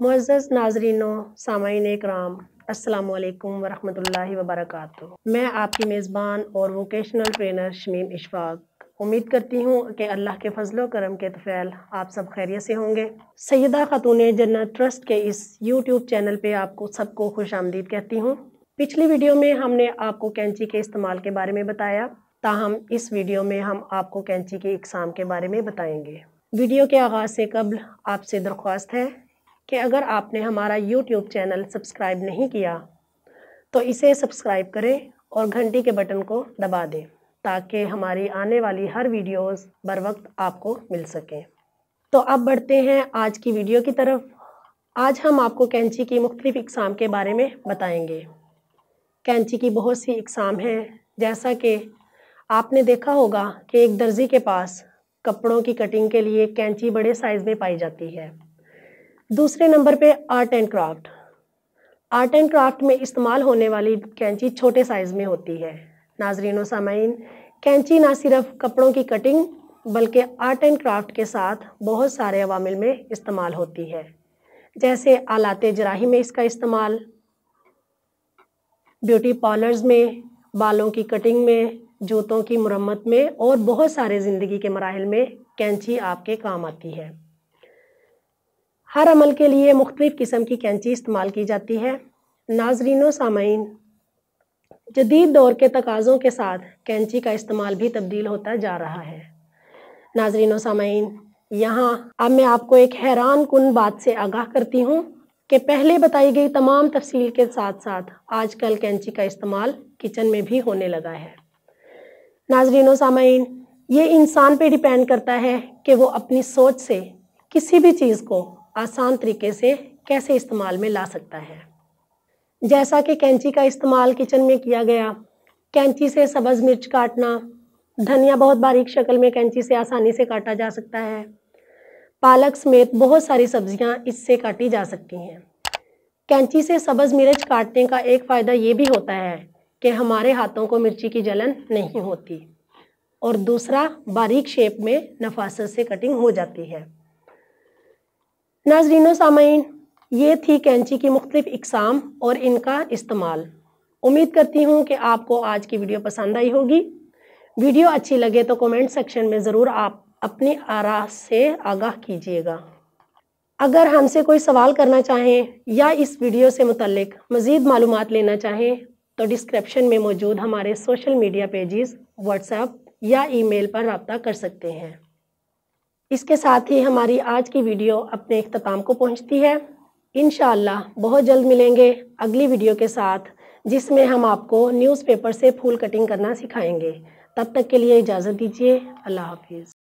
मुआज़ नाजरीनों सामाइन कराम असलकम वरहमल वबरक मैं आपकी मेज़बान और वोकेशनल ट्रेनर शमीम इशफाक उम्मीद करती हूँ कि अल्लाह के फजलो करम के तफ़ैल आप सब खैरियत से होंगे सैदा ख़तून जन्नत ट्रस्ट के इस यूट्यूब चैनल पर आपको सबको खुश आमदीद कहती हूँ पिछली वीडियो में हमने आपको कैंची के इस्तेमाल के बारे में बताया ताहम इस वीडियो में हम आपको कैंची के इकसाम के बारे में बताएँगे वीडियो के आगाज़ से कबल आपसे दरख्वास्त है कि अगर आपने हमारा यूट्यूब चैनल सब्सक्राइब नहीं किया तो इसे सब्सक्राइब करें और घंटी के बटन को दबा दें ताकि हमारी आने वाली हर वीडियोस बर वक्त आपको मिल सकें तो अब बढ़ते हैं आज की वीडियो की तरफ आज हम आपको कैंची की मुख्तलिफ़ इकसाम के बारे में बताएंगे कैंची की बहुत सी इकसाम हैं जैसा कि आपने देखा होगा कि एक दर्जी के पास कपड़ों की कटिंग के लिए कैंची बड़े साइज़ में पाई जाती है दूसरे नंबर पे art and craft art and craft में इस्तेमाल होने वाली कैंची छोटे साइज़ में होती है नाजरीन सामीन कैंची ना सिर्फ कपड़ों की कटिंग बल्कि आर्ट एंड क्राफ्ट के साथ बहुत सारे अवामिल में इस्तेमाल होती है जैसे आलात जराही में इसका इस्तेमाल ब्यूटी पार्लर्स में बालों की कटिंग में जूतों की मरम्मत में और बहुत सारे ज़िंदगी के मराहल में कैंची आपके काम आती है हर अमल के लिए मुख्तलिफ़ किस्म की कैंची इस्तेमाल की जाती है नाजरीन सामीन जदीद दौर के तकाज़ों के साथ कैंची का इस्तेमाल भी तब्दील होता जा रहा है नाजरीन सामीन यहाँ अब मैं आपको एक हैरान कन बात से आगाह करती हूँ कि पहले बताई गई तमाम तफसील के साथ साथ आजकल कैंची का इस्तेमाल किचन में भी होने लगा है नाजरीन सामीन ये इंसान पे डिपेंड करता है कि वो अपनी सोच से किसी भी चीज़ को आसान तरीके से कैसे इस्तेमाल में ला सकता है जैसा कि कैंची का इस्तेमाल किचन में किया गया कैंची से सब्ज़ मिर्च काटना धनिया बहुत बारीक शक्ल में कैंची से आसानी से काटा जा सकता है पालक समेत बहुत सारी सब्जियां इससे काटी जा सकती हैं कैंची से सब्ज़ मिर्च काटने का एक फ़ायदा ये भी होता है कि हमारे हाथों को मिर्ची की जलन नहीं होती और दूसरा बारीक शेप में नफासत से कटिंग हो जाती है नाजरीनो सामीन ये थी कैंची की मुख्तफ इकसाम और इनका इस्तेमाल उम्मीद करती हूँ कि आपको आज की वीडियो पसंद आई होगी वीडियो अच्छी लगे तो कमेंट सेक्शन में ज़रूर आप अपनी आरा से आगाह कीजिएगा अगर हमसे कोई सवाल करना चाहें या इस वीडियो से मुतलक मज़ीद मालूम लेना चाहें तो डिस्क्रिप्शन में मौजूद हमारे सोशल मीडिया पेजेस व्हाट्सएप या ईमेल पर रबता कर सकते हैं इसके साथ ही हमारी आज की वीडियो अपने अख्ताम को पहुंचती है इन बहुत जल्द मिलेंगे अगली वीडियो के साथ जिसमें हम आपको न्यूज़पेपर से फूल कटिंग करना सिखाएंगे तब तक के लिए इजाज़त दीजिए अल्लाह हाफिज़